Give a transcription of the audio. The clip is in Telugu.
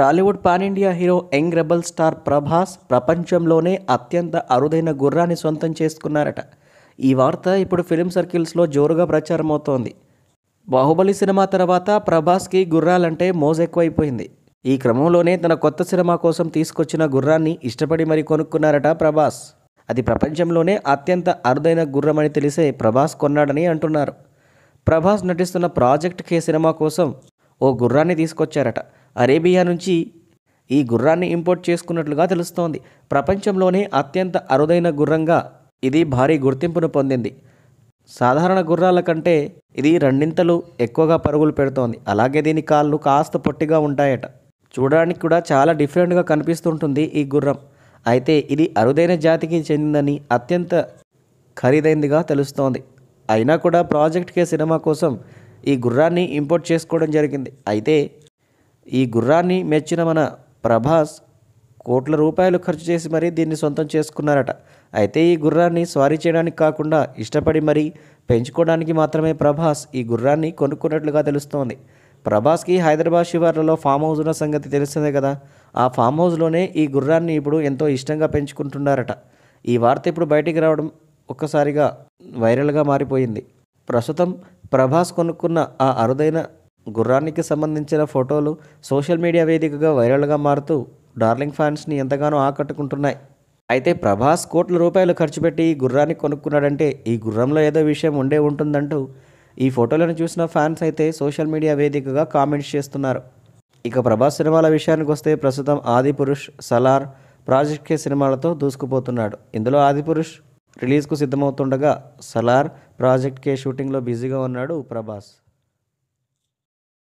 Tollywood pan India hero young rebel star Prabhas ప్రపంచంలోనే అత్యంత అరుదైన గుర్రాన్ని సొంతం చేసుకున్నారట ఈ వార్త ఇప్పుడు ఫిలిం సర్కిల్స్లో జోరుగా ప్రచారం అవుతోంది బాహుబలి సినిమా తర్వాత ప్రభాస్కి గుర్రాలంటే మోజెక్కువైపోయింది ఈ క్రమంలోనే తన కొత్త సినిమా కోసం తీసుకొచ్చిన గుర్రాన్ని ఇష్టపడి మరి కొనుక్కున్నారట ప్రభాస్ అది ప్రపంచంలోనే అత్యంత అరుదైన గుర్రం అని తెలిసే ప్రభాస్ కొన్నాడని అంటున్నారు ప్రభాస్ నటిస్తున్న ప్రాజెక్ట్ కే సినిమా కోసం ఓ గుర్రాన్ని తీసుకొచ్చారట అరేబియా నుంచి ఈ గుర్రాన్ని ఇంపోర్ట్ చేసుకున్నట్లుగా తెలుస్తోంది ప్రపంచంలోనే అత్యంత అరుదైన గుర్రంగా ఇది భారీ గుర్తింపును పొందింది సాధారణ గుర్రాల కంటే ఇది రెండింతలు ఎక్కువగా పరుగులు పెడుతోంది అలాగే దీని కాళ్ళు కాస్త పొట్టిగా ఉంటాయట చూడడానికి కూడా చాలా డిఫరెంట్గా కనిపిస్తుంటుంది ఈ గుర్రం అయితే ఇది అరుదైన జాతికి చెందిందని అత్యంత ఖరీదైందిగా తెలుస్తోంది అయినా కూడా ప్రాజెక్ట్కే సినిమా కోసం ఈ గుర్రాన్ని ఇంపోర్ట్ చేసుకోవడం జరిగింది అయితే ఈ గుర్రాన్ని మెచ్చిన మన ప్రభాస్ కోట్ల రూపాయలు ఖర్చు చేసి మరీ దీన్ని సొంతం చేసుకున్నారట అయితే ఈ గుర్రాన్ని స్వారీ చేయడానికి కాకుండా ఇష్టపడి మరీ పెంచుకోవడానికి మాత్రమే ప్రభాస్ ఈ గుర్రాన్ని కొనుక్కున్నట్లుగా తెలుస్తోంది ప్రభాస్కి హైదరాబాద్ శివార్లలో ఫామ్ హౌస్ ఉన్న సంగతి తెలిసిందే కదా ఆ ఫామ్ హౌస్లోనే ఈ గుర్రాన్ని ఇప్పుడు ఎంతో ఇష్టంగా పెంచుకుంటున్నారట ఈ వార్త ఇప్పుడు బయటికి రావడం ఒక్కసారిగా వైరల్గా మారిపోయింది ప్రస్తుతం ప్రభాస్ కొనుక్కున్న ఆ అరుదైన గుర్రానికి సంబంధించిన ఫోటోలు సోషల్ మీడియా వేదికగా వైరల్గా మారుతూ డార్లింగ్ ఫ్యాన్స్ని ఎంతగానో ఆకట్టుకుంటున్నాయి అయితే ప్రభాస్ కోట్ల రూపాయలు ఖర్చు పెట్టి ఈ గుర్రాన్ని కొనుక్కున్నాడంటే ఈ గుర్రంలో ఏదో విషయం ఉండే ఉంటుందంటూ ఈ ఫోటోలను చూసిన ఫ్యాన్స్ అయితే సోషల్ మీడియా వేదికగా కామెంట్స్ చేస్తున్నారు ఇక ప్రభాస్ సినిమాల విషయానికి వస్తే ప్రస్తుతం ఆదిపురుష్ సలార్ ప్రాజెక్ట్ కే సినిమాలతో దూసుకుపోతున్నాడు ఇందులో ఆదిపురుష్ రిలీజ్కు సిద్ధమవుతుండగా సలార్ ప్రాజెక్ట్కే షూటింగ్లో బిజీగా ఉన్నాడు ప్రభాస్